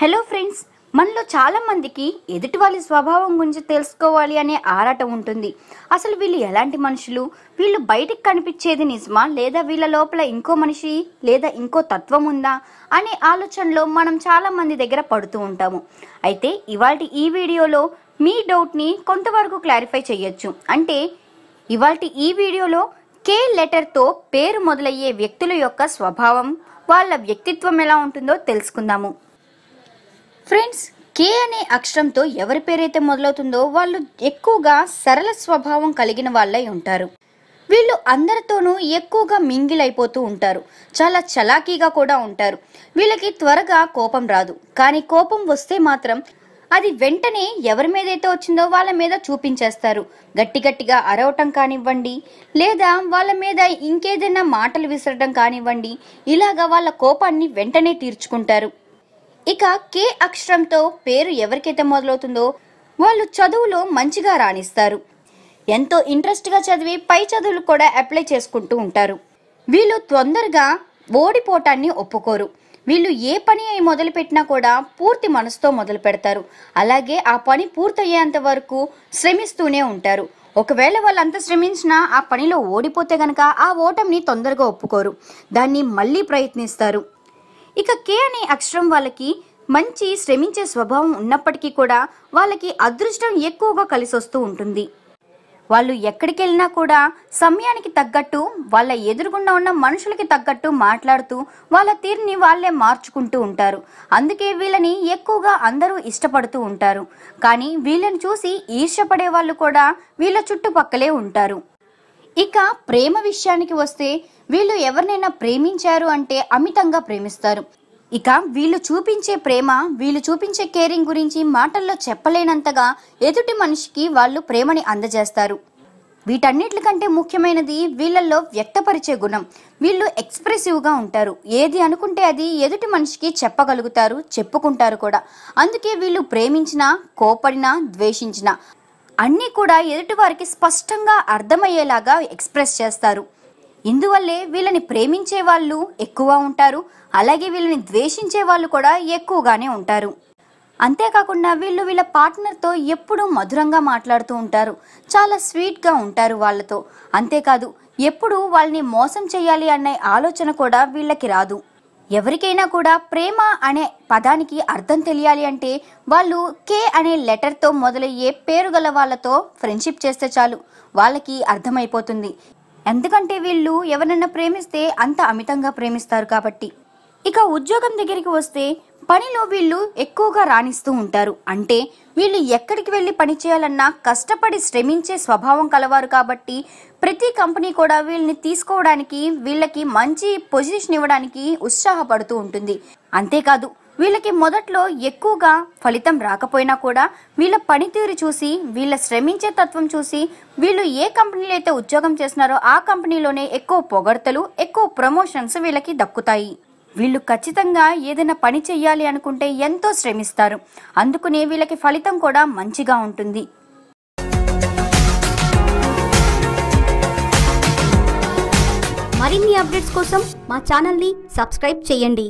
hello friends మనలో చాలామందికి ఎదుటి వాళ్ళ స్వభావం గురించి తెలుసుకోవాలి అనే ఆరాట ఉంటుంది అసలు వీళ్ళు ఎలాంటి మనుషులు వీళ్ళు బయటికి కనిపించేది నిజమా లేదా వీళ్ళ లోపల ఇంకో మనిషి లేదా ఇంకో తత్వం ఉందా అనే ఆలోచనలో మనం చాలామంది దగ్గర పడుతూ ఉంటాము అయితే ఇవాళ ఈ వీడియోలో మీ డౌట్ని కొంతవరకు క్లారిఫై చేయొచ్చు అంటే ఇవాళ ఈ వీడియోలో కే లెటర్తో పేరు మొదలయ్యే వ్యక్తుల యొక్క స్వభావం వాళ్ళ వ్యక్తిత్వం ఎలా ఉంటుందో తెలుసుకుందాము ఫ్రెండ్స్ కే అనే అక్షరంతో ఎవరి పేరైతే మొదలవుతుందో వాళ్ళు ఎక్కువగా సరళ స్వభావం కలిగిన వాళ్ళై ఉంటారు వీళ్ళు అందరితోనూ ఎక్కువగా మింగిల్ అయిపోతూ ఉంటారు చాలా చలాకీగా కూడా ఉంటారు వీళ్ళకి త్వరగా కోపం రాదు కానీ కోపం వస్తే మాత్రం అది వెంటనే ఎవరి మీద అయితే వచ్చిందో వాళ్ళ మీద చూపించేస్తారు గట్టి గట్టిగా అరవటం కానివ్వండి లేదా వాళ్ళ మీద ఇంకేదైనా మాటలు విసరటం కానివ్వండి ఇలాగా వాళ్ళ కోపాన్ని వెంటనే తీర్చుకుంటారు ఇక కే అక్షరంతో పేరు ఎవరికైతే మొదలవుతుందో వాళ్ళు చదువులో మంచిగా రాణిస్తారు ఎంతో ఇంట్రెస్ట్గా చదివి పై చదువులు కూడా అప్లై చేసుకుంటూ ఉంటారు వీళ్ళు తొందరగా ఓడిపోవటాన్ని ఒప్పుకోరు వీళ్ళు ఏ పని అయి మొదలుపెట్టినా కూడా పూర్తి మనసుతో మొదలు పెడతారు అలాగే ఆ పని పూర్తయ్యేంత వరకు శ్రమిస్తూనే ఉంటారు ఒకవేళ వాళ్ళంత శ్రమించినా ఆ పనిలో ఓడిపోతే గనక ఆ ఓటమిని తొందరగా ఒప్పుకోరు దాన్ని మళ్ళీ ప్రయత్నిస్తారు ఇక కే అనే అక్షరం వాళ్ళకి మంచి శ్రమించే స్వభావం ఉన్నప్పటికీ కూడా వాళ్ళకి అదృష్టం ఎక్కువగా కలిసి వస్తూ ఉంటుంది వాళ్ళు ఎక్కడికి వెళ్ళినా కూడా సమయానికి తగ్గట్టు వాళ్ళ ఎదురుగుండా ఉన్న మనుషులకి తగ్గట్టు మాట్లాడుతూ వాళ్ళ తీరుని వాళ్ళే మార్చుకుంటూ ఉంటారు అందుకే వీళ్ళని ఎక్కువగా అందరూ ఇష్టపడుతూ ఉంటారు కానీ వీళ్ళని చూసి ఈర్షపడే వాళ్ళు కూడా వీళ్ళ చుట్టుపక్కలే ఉంటారు ఇక ప్రేమ విషయానికి వస్తే వీళ్ళు ఎవరినైనా ప్రేమించారు అంటే అమితంగా ప్రేమిస్తారు ఇక వీళ్ళు చూపించే ప్రేమ వీళ్ళు చూపించే కేరింగ్ గురించి మాటల్లో చెప్పలేనంతగా ఎదుటి మనిషికి వాళ్ళు ప్రేమని అందజేస్తారు వీటన్నిటికంటే ముఖ్యమైనది వీళ్ళల్లో వ్యక్తపరిచే గుణం వీళ్ళు ఎక్స్ప్రెసివ్గా ఉంటారు ఏది అనుకుంటే అది ఎదుటి మనిషికి చెప్పగలుగుతారు చెప్పుకుంటారు కూడా అందుకే వీళ్ళు ప్రేమించినా కోపడినా ద్వేషించినా అన్నీ కూడా ఎదుటివారికి స్పష్టంగా అర్థమయ్యేలాగా ఎక్స్ప్రెస్ చేస్తారు ఇందువల్లే వీళ్ళని ప్రేమించే వాళ్ళు ఎక్కువ ఉంటారు అలాగే వీళ్ళని ద్వేషించే వాళ్ళు కూడా ఎక్కువగానే ఉంటారు అంతేకాకుండా వీళ్ళు వీళ్ళ పార్ట్నర్తో ఎప్పుడూ మధురంగా మాట్లాడుతూ ఉంటారు చాలా స్వీట్గా ఉంటారు వాళ్ళతో అంతేకాదు ఎప్పుడు వాళ్ళని మోసం చేయాలి అనే ఆలోచన కూడా వీళ్ళకి రాదు ఎవరికైనా కూడా ప్రేమ అనే పదానికి అర్థం తెలియాలి అంటే వాళ్ళు కే అనే లెటర్తో మొదలయ్యే పేరు గల వాళ్ళతో ఫ్రెండ్షిప్ చేస్తే చాలు వాళ్ళకి అర్థమైపోతుంది ఎందుకంటే వీళ్ళు ఎవరన్నా ప్రేమిస్తే అంత అమితంగా ప్రేమిస్తారు కాబట్టి ఇక ఉద్యోగం దగ్గరికి వస్తే పనిలో వీళ్ళు ఎక్కువగా రాణిస్తూ ఉంటారు అంటే వీళ్ళు ఎక్కడికి వెళ్ళి పనిచేయాలన్నా కష్టపడి శ్రమించే స్వభావం కలవారు కాబట్టి ప్రతి కంపెనీ కూడా వీళ్ళని తీసుకోవడానికి వీళ్ళకి మంచి పొజిషన్ ఇవ్వడానికి ఉత్సాహపడుతూ ఉంటుంది అంతేకాదు వీళ్ళకి మొదట్లో ఎక్కువగా ఫలితం రాకపోయినా కూడా వీళ్ళ పనితీరు చూసి వీళ్ళ శ్రమించే తత్వం చూసి వీళ్ళు ఏ కంపెనీలో అయితే ఉద్యోగం చేస్తున్నారో ఆ కంపెనీలోనే ఎక్కువ పొగడ్తలు ఎక్కువ ప్రమోషన్స్ వీళ్ళకి దక్కుతాయి వీళ్ళు ఖచ్చితంగా ఏదైనా పని చెయ్యాలి అనుకుంటే ఎంతో శ్రమిస్తారు అందుకునే వీళ్ళకి ఫలితం కూడా మంచిగా ఉంటుంది మరిన్ని అప్డేట్స్ కోసం మా ఛానల్ని సబ్స్క్రైబ్ చేయండి